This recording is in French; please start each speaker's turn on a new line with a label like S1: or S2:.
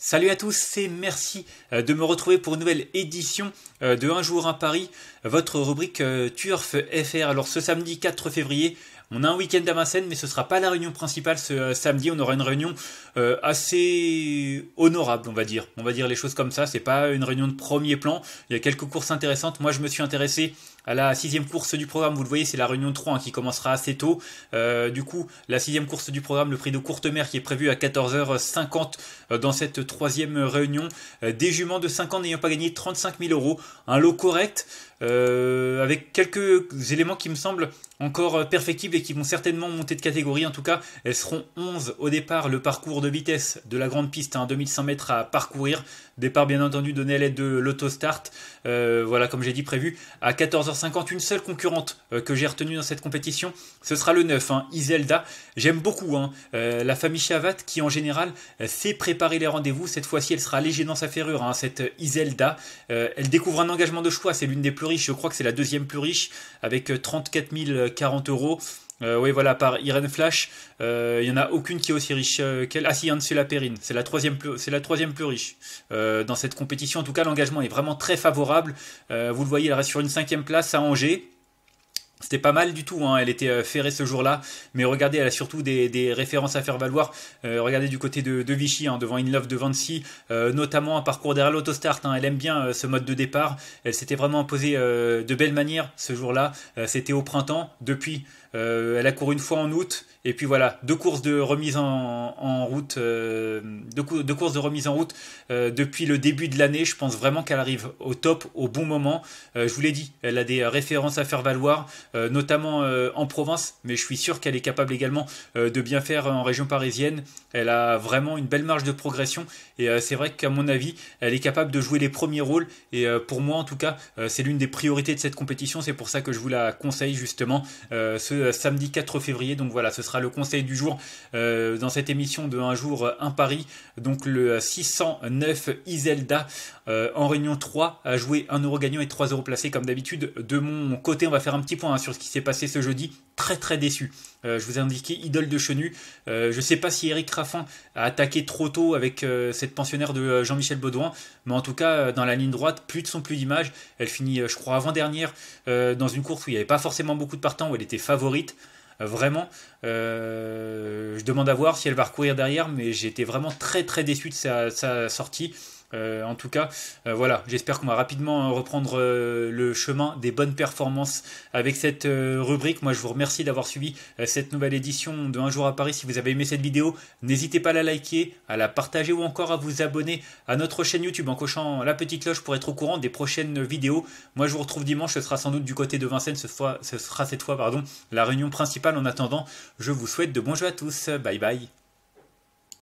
S1: Salut à tous et merci euh, de me retrouver pour une nouvelle édition euh, de Un jour à Paris, votre rubrique euh, Turf FR. Alors ce samedi 4 février, on a un week-end à Vincennes, mais ce sera pas la réunion principale ce euh, samedi. On aura une réunion euh, assez honorable, on va dire. On va dire les choses comme ça. C'est pas une réunion de premier plan. Il y a quelques courses intéressantes. Moi, je me suis intéressé à la sixième course du programme. Vous le voyez, c'est la réunion 3 hein, qui commencera assez tôt. Euh, du coup, la sixième course du programme, le prix de Courte-Mer qui est prévu à 14h50 dans cette troisième réunion. des juments de 5 ans n'ayant pas gagné 35 000 euros. Un lot correct avec quelques éléments qui me semblent encore perfectibles qui vont certainement monter de catégorie. En tout cas, elles seront 11 au départ. Le parcours de vitesse de la grande piste, à hein, 2100 mètres à parcourir. Départ bien entendu donné à l'aide de l'autostart. Euh, voilà, comme j'ai dit prévu, à 14h50, une seule concurrente euh, que j'ai retenue dans cette compétition, ce sera le 9, hein, Iselda. J'aime beaucoup hein, euh, la famille Chavat qui en général sait préparer les rendez-vous. Cette fois-ci, elle sera légère dans sa ferrure, cette Iselda. elle découvre un engagement de choix, c'est l'une des plus riches, je crois que c'est la deuxième plus riche, avec 34 040 euros. Euh, oui, voilà, par Irene Flash, il euh, y n'y en a aucune qui est aussi riche euh, qu'elle. Ah si, c'est la Perrine, c'est la troisième plus, c'est la troisième plus riche dans cette compétition. En tout cas, l'engagement est vraiment très favorable. vous le voyez, elle reste sur une cinquième place à Angers. C'était pas mal du tout, hein. elle était ferrée ce jour-là, mais regardez, elle a surtout des, références à faire valoir. regardez du côté de, de Vichy, hein, devant In Love de Vancy. notamment un parcours derrière l'autostart. Hein. Elle aime bien ce mode de départ, elle s'était vraiment imposée de belle manière ce jour-là. C'était au printemps, depuis euh, elle a couru une fois en août, et puis voilà, deux courses de remise en, route, euh, courses de remise en route euh, depuis le début de l'année. Je pense vraiment qu'elle arrive au top au bon moment. je vous l'ai dit, elle a des références à faire valoir, notamment en province, mais je suis sûr qu'elle est capable également de bien faire en région parisienne. Elle a vraiment une belle marge de progression, et c'est vrai qu'à mon avis, elle est capable de jouer les premiers rôles. Et pour moi, en tout cas, c'est l'une des priorités de cette compétition. C'est pour ça que je vous la conseille justement. Ce euh, samedi 4 février. Donc voilà, ce sera le conseil du jour euh, dans cette émission de Un jour, euh, un pari Donc le 609 Iselda en réunion 3 a joué 1 euro gagnant et 3 euros placés comme d'habitude. De mon côté, on va faire un petit point hein, sur ce qui s'est passé ce jeudi. Très très déçu. je vous ai indiqué idole de Chenu. je ne sais pas si Eric Raffin a attaqué trop tôt avec cette pensionnaire de Jean-Michel Baudouin, mais en tout cas, dans la ligne droite, plus de son, plus d'image. Elle finit, je crois, avant-dernière dans une course où il n'y avait pas forcément beaucoup de partants, où elle était favorable euh, vraiment, euh, je demande à voir si elle va recourir derrière, mais j'étais vraiment très très déçu de sa sortie. Euh, en tout cas, euh, voilà, j'espère qu'on va rapidement euh, reprendre le chemin des bonnes performances avec cette rubrique. Moi, je vous remercie d'avoir suivi cette nouvelle édition de Un jour à Paris. Si vous avez aimé cette vidéo, n'hésitez pas à la liker, à la partager ou encore à vous abonner à notre chaîne YouTube en cochant la petite cloche pour être au courant des prochaines vidéos. Moi, je vous retrouve dimanche. Ce sera sans doute du côté de Vincennes. Ce, sera cette fois, pardon, la réunion principale. En attendant, je vous souhaite de bons jeux à tous. Bye bye.